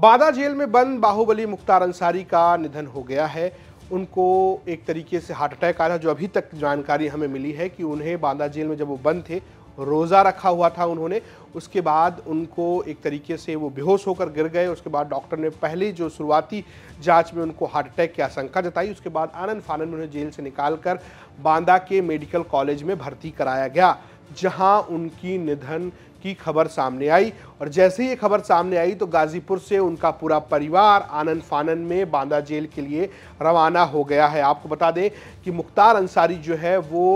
बादा जेल में बंद बाहुबली मुख्तार अंसारी का निधन हो गया है उनको एक तरीके से हार्ट अटैक आया जो अभी तक जानकारी हमें मिली है कि उन्हें बांदा जेल में जब वो बंद थे रोज़ा रखा हुआ था उन्होंने उसके बाद उनको एक तरीके से वो बेहोश होकर गिर गए उसके बाद डॉक्टर ने पहले जो शुरुआती जांच में उनको हार्ट अटैक की आशंका जताई उसके बाद आनंद फानंद में उन्हें जेल से निकाल कर बांदा के मेडिकल कॉलेज में भर्ती कराया गया जहां उनकी निधन की खबर सामने आई और जैसे ही ये खबर सामने आई तो गाजीपुर से उनका पूरा परिवार आनंद फानन में बांदा जेल के लिए रवाना हो गया है आपको बता दें कि मुख्तार अंसारी जो है वो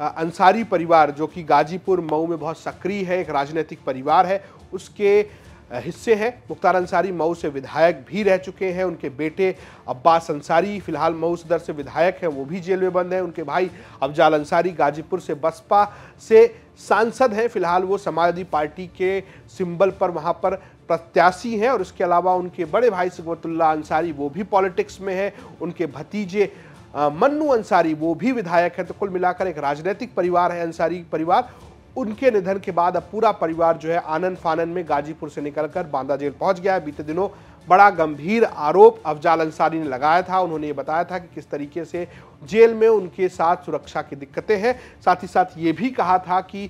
अंसारी परिवार जो कि गाजीपुर मऊ में बहुत सक्रिय है एक राजनीतिक परिवार है उसके हिस्से हैं मुख्तार अंसारी मऊ से विधायक भी रह चुके हैं उनके बेटे अब्बास अंसारी फिलहाल मऊ सदर से विधायक हैं वो भी जेल में बंद हैं उनके भाई अफजाल अंसारी गाजीपुर से बसपा से सांसद हैं फिलहाल वो समाजवादी पार्टी के सिंबल पर वहाँ पर प्रत्याशी हैं और इसके अलावा उनके बड़े भाई सिकवतुल्ला अंसारी वो भी पॉलिटिक्स में हैं उनके भतीजे मन्नू अंसारी वो भी विधायक हैं तो कुल मिलाकर एक राजनीतिक परिवार है अंसारी परिवार उनके निधन के बाद अब पूरा परिवार जो है आनंद फानंद में गाजीपुर से निकलकर बांदा जेल पहुंच गया है बीते दिनों बड़ा गंभीर आरोप अफजाल अंसारी ने लगाया था उन्होंने ये बताया था कि किस तरीके से जेल में उनके साथ सुरक्षा की दिक्कतें हैं साथ ही साथ ये भी कहा था कि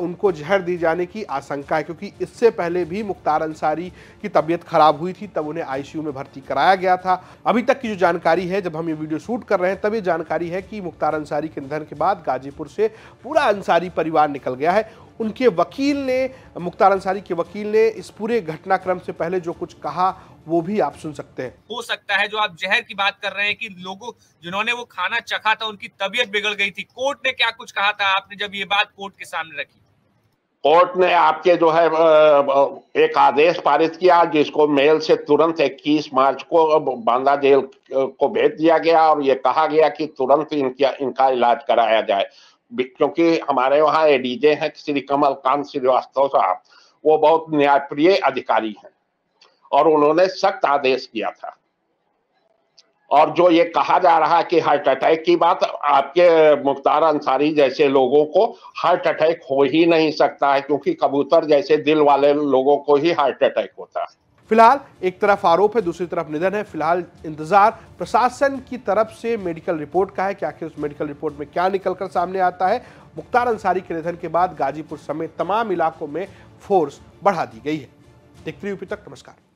उनको जहर दी जाने की आशंका है क्योंकि इससे पहले भी मुख्तार अंसारी की तबीयत खराब हुई थी तब उन्हें आईसीयू में भर्ती कराया गया था अभी तक की जो जानकारी है जब हम ये वीडियो शूट कर रहे हैं तब ये जानकारी है कि मुख्तार अंसारी के निधन के बाद गाजीपुर से पूरा अंसारी परिवार निकल गया है उनके वकील ने मुख्तार अंसारी के वकील ने इस पूरे घटनाक्रम से पहले जो कुछ कहा वो भी आप सुन सकते हैं हो सकता है जो आप जहर की बात कर रहे हैं कि लोगों जिन्होंने वो खाना चखा था उनकी तबीयत बिगड़ गई थी कोर्ट ने क्या कुछ कहा था आपने जब ये बात कोर्ट के सामने रखी कोर्ट ने आपके जो है एक आदेश पारित किया जिसको मेल से तुरंत 21 मार्च को बांदा जेल को भेज दिया गया और ये कहा गया कि तुरंत इनका इनका इलाज कराया जाए क्योंकि हमारे वहाँ एडीजे हैं श्री कमल कांत श्रीवास्तव साहब वो बहुत न्यायप्रिय अधिकारी हैं और उन्होंने सख्त आदेश किया था और जो ये कहा जा रहा है कि हार्ट अटैक की बात आपके मुख्तार अंसारी जैसे लोगों को हार्ट अटैक हो ही नहीं सकता है क्योंकि कबूतर जैसे दिल वाले लोगों को ही हार्ट अटैक होता है फिलहाल एक तरफ आरोप है दूसरी तरफ निधन है फिलहाल इंतजार प्रशासन की तरफ से मेडिकल रिपोर्ट का है कि आखिर उस मेडिकल रिपोर्ट में क्या निकल कर सामने आता है मुख्तार अंसारी के निधन के बाद गाजीपुर समेत तमाम इलाकों में फोर्स बढ़ा दी गई है देखते हुए तक नमस्कार